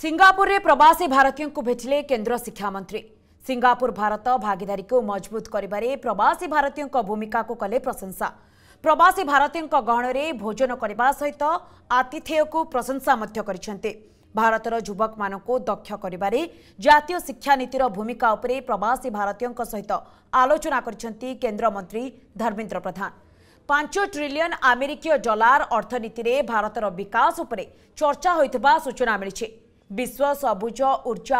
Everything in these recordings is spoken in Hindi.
ସିଙ୍ଗାପୁରରେ ପ୍ରବାସୀ ଭାରତୀୟଙ୍କୁ ଭେଟିଲେ କେନ୍ଦ୍ର ଶିକ୍ଷାମନ୍ତ୍ରୀ ସିଙ୍ଗାପୁର ଭାରତ ଭାଗିଦାରୀକୁ ମଜବୁତ କରିବାରେ ପ୍ରବାସୀ ଭାରତୀୟଙ୍କ ଭୂମିକାକୁ କଲେ ପ୍ରଶଂସା ପ୍ରବାସୀ ଭାରତୀୟଙ୍କ ଗହଣରେ ଭୋଜନ କରିବା ସହିତ ଆତିଥେୟକୁ ପ୍ରଶଂସା ମଧ୍ୟ କରିଛନ୍ତି ଭାରତର ଯୁବକମାନଙ୍କୁ ଦକ୍ଷ କରିବାରେ ଜାତୀୟ ଶିକ୍ଷାନୀତିର ଭୂମିକା ଉପରେ ପ୍ରବାସୀ ଭାରତୀୟଙ୍କ ସହିତ ଆଲୋଚନା କରିଛନ୍ତି କେନ୍ଦ୍ରମନ୍ତ୍ରୀ ଧର୍ମେନ୍ଦ୍ର ପ୍ରଧାନ ପାଞ୍ଚ ଟ୍ରିଲିୟନ୍ ଆମେରିକୀୟ ଡଲାର ଅର୍ଥନୀତିରେ ଭାରତର ବିକାଶ ଉପରେ ଚର୍ଚ୍ଚା ହୋଇଥିବା ସୂଚନା ମିଳିଛି विश्व सबुज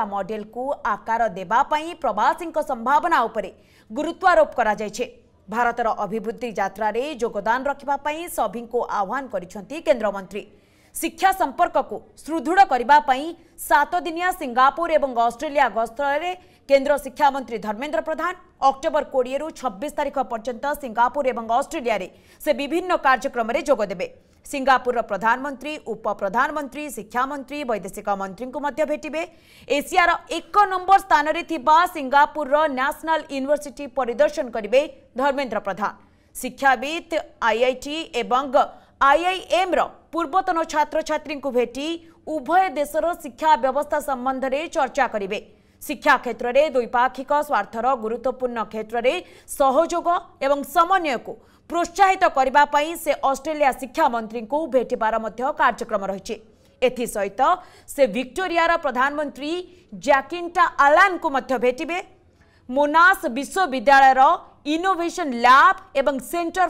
मॉडल को आकार देवाई प्रवासी सम्भावना उप गुरुत्वारोप गरि भारतर सभी को आह्वान गरिद्रमन्त्री शिक्षा संपर्क को सुदृढ सिंगापुर एवं ऑस्ट्रेलिया गस्तर केन्द्र शिक्षा मन्त्री धर्मेन्द्र प्रधान अक्टोबर कि सिंगापुर तारिख ऑस्ट्रेलिया रे से विभिन्न कार्यक्रम में जोगदेवे ସିଙ୍ଗାପୁରର ପ୍ରଧାନମନ୍ତ୍ରୀ ଉପପ୍ରଧାନମନ୍ତ୍ରୀ ଶିକ୍ଷାମନ୍ତ୍ରୀ ବୈଦେଶିକ ମନ୍ତ୍ରୀଙ୍କୁ ମଧ୍ୟ ଭେଟିବେ ଏସିଆର ଏକ ନମ୍ବର ସ୍ଥାନରେ ଥିବା ସିଙ୍ଗାପୁରର ନ୍ୟାସନାଲ୍ ୟୁନିଭର୍ସିଟି ପରିଦର୍ଶନ କରିବେ ଧର୍ମେନ୍ଦ୍ର ପ୍ରଧାନ ଶିକ୍ଷାବିତ୍ ଆଇଆଇଟି ଏବଂ ଆଇଆଇଏମ୍ର ପୂର୍ବତନ ଛାତ୍ରଛାତ୍ରୀଙ୍କୁ ଭେଟି ଉଭୟ ଦେଶର ଶିକ୍ଷା ବ୍ୟବସ୍ଥା ସମ୍ବନ୍ଧରେ ଚର୍ଚ୍ଚା କରିବେ शिक्षा क्षेत्र क्षेत्रले द्विपाखिक स्वार्थर गुरुत्वपूर्ण क्षेत्र क्षेत्रले सहयोग एवं समन्वय को प्रोत्साहित से अष्ट्रेया शिक्षा को कार्यक्रम मन्त्रीको भेटबारम रहेछ एसहित सट्टोरिया प्रधानमन्त्री ज्याकिन्टा आलान्को भेटि मोनास विश्वविद्यालयर इनोभेसन ल्याब ए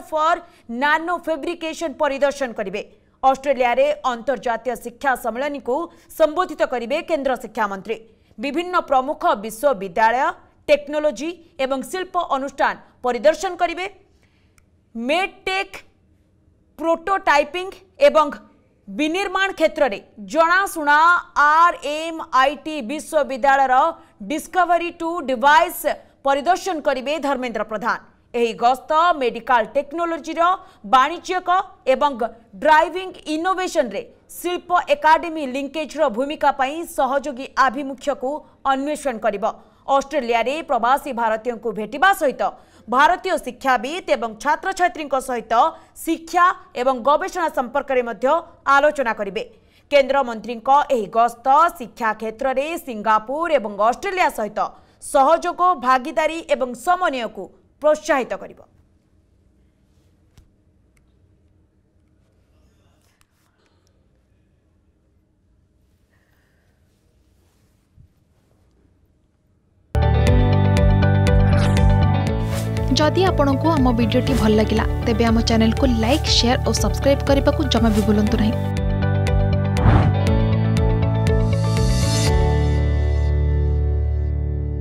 फर नानो फेब्रिकेसन परिदर्शन गरे अष्ट्रेयर अन्तर्जातीय शिक्षा सम्मेलन को संबोधित गरे केन्द्र शिक्षा मन्त्री বিভিন্ন প্রমুখ বিশ্ববিদ্যালয় টেকনোলজি এবং শিল্প অনুষ্ঠান পরিদর্শন করিবে মেটেক প্রোটোটাইপিং এবং বিনির্মাণ ক্ষেত্রে জনা শোনা আরএমআইটি বিশ্ববিদ্যালর ডিসকভারি টু ডিভাইস পরিদর্শন করিবে धर्मेंद्र প্রধান यो गस्त मेडिकल टेक्नोलजी र वाणिज्यक ड्राइभिङ इनोभेसन शिल्प एकाडेमी पई सहयोगी भूमिकापेसी को अन्वेषण गर रे प्रवासी भारतीय को भेटिबा सहित भारतीय शिक्षाविद एवं छात्र को सहित शिक्षा ए गवेषणा मध्य आलोचना केन्द्र को यो गस्त शिक्षा क्षेत्र सिंगापुर एवं अस्ट्रेया सहित सहयोग समन्वय को ପ୍ରୋତ୍ସାହିତ कर जदि आपंक आम भिडी भल लगा तेब आम को लाइक शेयर और सब्सक्राइब करने को जमा भी बुलां नहीं